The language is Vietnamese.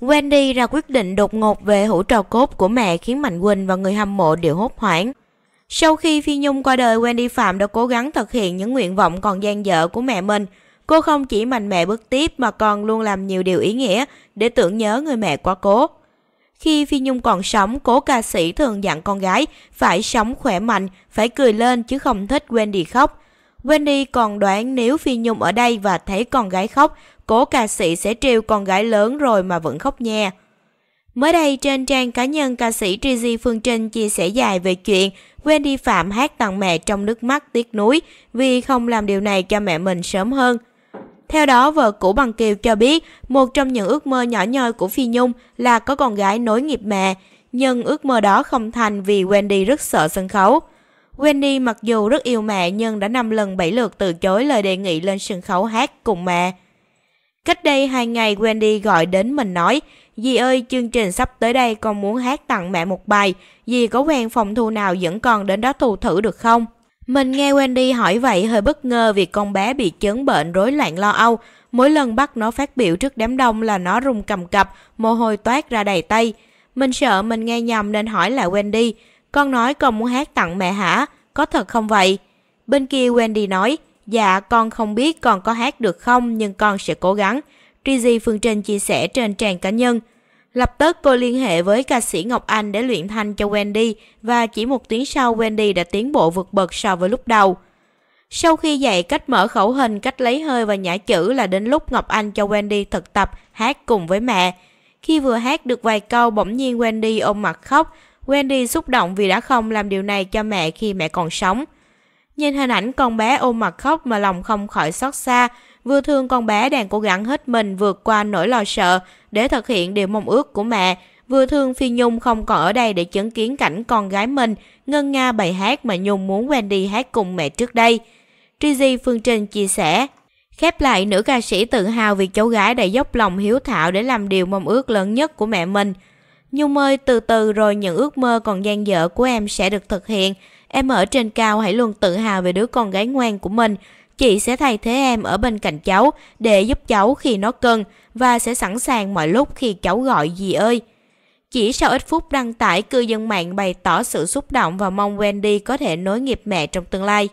Wendy ra quyết định đột ngột về hũ trò cốt của mẹ khiến Mạnh Quỳnh và người hâm mộ đều hốt hoảng. Sau khi Phi Nhung qua đời, Wendy Phạm đã cố gắng thực hiện những nguyện vọng còn dang dở của mẹ mình. Cô không chỉ mạnh mẽ bước tiếp mà còn luôn làm nhiều điều ý nghĩa để tưởng nhớ người mẹ quá cố. Khi Phi Nhung còn sống, cố ca sĩ thường dặn con gái phải sống khỏe mạnh, phải cười lên chứ không thích Wendy khóc. Wendy còn đoán nếu Phi Nhung ở đây và thấy con gái khóc, cố ca sĩ sẽ trêu con gái lớn rồi mà vẫn khóc nha. Mới đây trên trang cá nhân ca sĩ Trizy Phương Trinh chia sẻ dài về chuyện Wendy Phạm hát tặng mẹ trong nước mắt tiếc nuối vì không làm điều này cho mẹ mình sớm hơn. Theo đó, vợ cũ Bằng Kiều cho biết một trong những ước mơ nhỏ nhoi của Phi Nhung là có con gái nối nghiệp mẹ, nhưng ước mơ đó không thành vì Wendy rất sợ sân khấu. Wendy mặc dù rất yêu mẹ nhưng đã năm lần bảy lượt từ chối lời đề nghị lên sân khấu hát cùng mẹ. Cách đây 2 ngày Wendy gọi đến mình nói, Dì ơi, chương trình sắp tới đây con muốn hát tặng mẹ một bài, dì có quen phòng thu nào dẫn con đến đó thu thử được không? Mình nghe Wendy hỏi vậy hơi bất ngờ vì con bé bị chứng bệnh rối loạn lo âu. Mỗi lần bắt nó phát biểu trước đám đông là nó rung cầm cập, mồ hôi toát ra đầy tay. Mình sợ mình nghe nhầm nên hỏi lại Wendy. Con nói con muốn hát tặng mẹ hả? Có thật không vậy? Bên kia Wendy nói, dạ con không biết con có hát được không nhưng con sẽ cố gắng. Trizy Phương Trinh chia sẻ trên trang cá nhân. Lập tức cô liên hệ với ca sĩ Ngọc Anh để luyện thanh cho Wendy và chỉ một tiếng sau Wendy đã tiến bộ vượt bậc so với lúc đầu. Sau khi dạy cách mở khẩu hình, cách lấy hơi và nhả chữ là đến lúc Ngọc Anh cho Wendy thực tập hát cùng với mẹ. Khi vừa hát được vài câu bỗng nhiên Wendy ôm mặt khóc, Wendy xúc động vì đã không làm điều này cho mẹ khi mẹ còn sống. Nhìn hình ảnh con bé ôm mặt khóc mà lòng không khỏi xót xa, vừa thương con bé đang cố gắng hết mình vượt qua nỗi lo sợ để thực hiện điều mong ước của mẹ, vừa thương Phi Nhung không còn ở đây để chứng kiến cảnh con gái mình ngân nga bài hát mà Nhung muốn Wendy hát cùng mẹ trước đây. Trizy Phương Trình chia sẻ, khép lại nữ ca sĩ tự hào vì cháu gái đã dốc lòng hiếu thảo để làm điều mong ước lớn nhất của mẹ mình – Nhung ơi, từ từ rồi những ước mơ còn dang dở của em sẽ được thực hiện. Em ở trên cao hãy luôn tự hào về đứa con gái ngoan của mình. Chị sẽ thay thế em ở bên cạnh cháu để giúp cháu khi nó cần và sẽ sẵn sàng mọi lúc khi cháu gọi gì ơi. Chỉ sau ít phút đăng tải, cư dân mạng bày tỏ sự xúc động và mong Wendy có thể nối nghiệp mẹ trong tương lai.